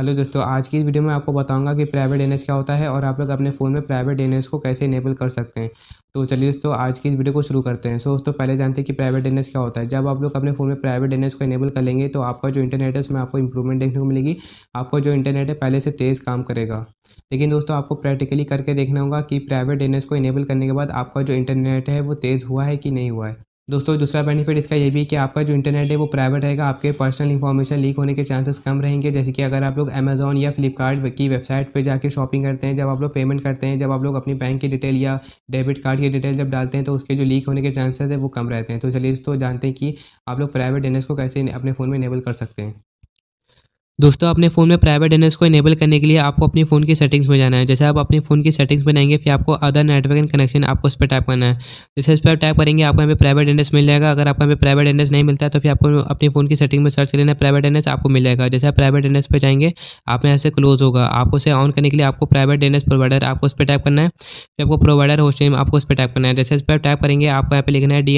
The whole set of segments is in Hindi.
हेलो दोस्तों आज की इस वीडियो में आपको बताऊंगा कि प्राइवेट डीएनएस क्या होता है और आप लोग अपने फ़ोन में प्राइवेट डीएनएस को कैसे इनेबल कर सकते हैं तो चलिए दोस्तों आज की इस वीडियो को शुरू करते हैं सो दोस्तों पहले जानते हैं कि प्राइवेट डीएनएस क्या होता है जब आप लोग अपने फ़ोन में प्राइवेट डीएनएस को इनेबल कर लेंगे तो आपका जो इंटरनेट है उसमें आपको इंप्रूवमेंट देखने को मिलेगी आपका जो इंटरनेट है पहले से तेज़ काम करेगा लेकिन दोस्तों आपको प्रैक्टिकली करके देखना होगा कि प्राइवेट डीएनएस को इनेबल करने के बाद आपका जो इंटरनेट है वो तेज़ हुआ है कि नहीं हुआ है दोस्तों दूसरा बेनिफिट इसका ये भी है कि आपका जो इंटरनेट है वो प्राइवेट रहेगा आपके पर्सनल इन्फॉर्मेशन लीक होने के चांसेस कम रहेंगे जैसे कि अगर आप लोग अमेजोन या फ्लिपकार्ट की वेबसाइट पर जाकर शॉपिंग करते हैं जब आप लोग पेमेंट करते हैं जब आप लोग अपनी बैंक की डिटेल या डेबिट कार्ड की डिटेल जब डालते हैं तो उसके जो लीक होने के चांसेस है वो कम रहते हैं तो चलिए दोस्तों जानते हैं कि आप लोग प्राइवेट डेनेस को कैसे अपने फ़ोन में इनेबल कर सकते हैं दोस्तों अपने फ़ोन में प्राइवेट एन को इनेबल करने के लिए आपको अपने फ़ोन की सेटिंग्स में जाना है जैसे आप अपने फ़ोन की सेटिंग्स में जाएंगे फिर आपको अदर नेटवर्क एंड कनेक्शन आपको उस पर टाइप करना है जैसे इस पर टाइप करेंगे आपको यहाँ पे प्राइवेट एन मिल जाएगा अगर आपको यहाँ पे प्राइवेट एन नहीं मिलता है तो फिर आपको अपने फ़ोन की सेटिंग में सर्च कर लेना प्राइवेट एन आपको मिल जाएगा जैसे आप प्राइवेट एन पर जाएंगे आप यहाँ से क्लोज होगा आपको उसे ऑन करने के लिए आपको प्राइवेट एन प्रोवाइडर आपको उस पर टाइप करना है फिर आपको प्रोवाइडर होस्ट नेम आपको उस पर टाइप करना है जैसे इस पर टाइप करेंगे आपको यहाँ पर लिखना है डी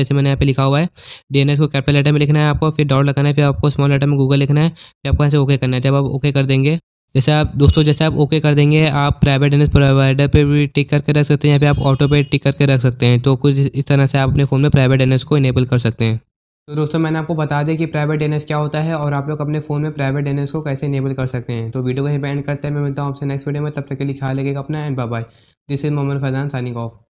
जैसे मैंने यहाँ पे लिखा हुआ है डी को कैपिटल लेटर में लिखना है आपको फिर डॉट लगाना है फिर आपको स्मॉल लेटर में गूगल लिखना है ये आपको यहाँ से ओके करना है जब आप ओके कर देंगे जैसे आप दोस्तों जैसे आप ओके कर देंगे आप प्राइवेट एन प्रोवाइडर पे भी टिक करके रख सकते हैं या फिर आप ऑटो पे टिक करके रख सकते हैं तो कुछ इस तरह से आप अपने फ़ोन में प्राइवेट एन को इनेबल कर सकते हैं तो दोस्तों मैंने आपको बता दिया कि प्राइवेट एन क्या होता है और आप लोग अपने फ़ोन में प्राइवेट एन को कैसे इनेबल कर सकते हैं तो वीडियो को यहीं पर एंड करते हैं मैं मिलता हूँ आपसे नेक्स्ट वीडियो में तब तक के लिए ख्याल लगेगा अपना and bye this is Mohammad Faizan signing of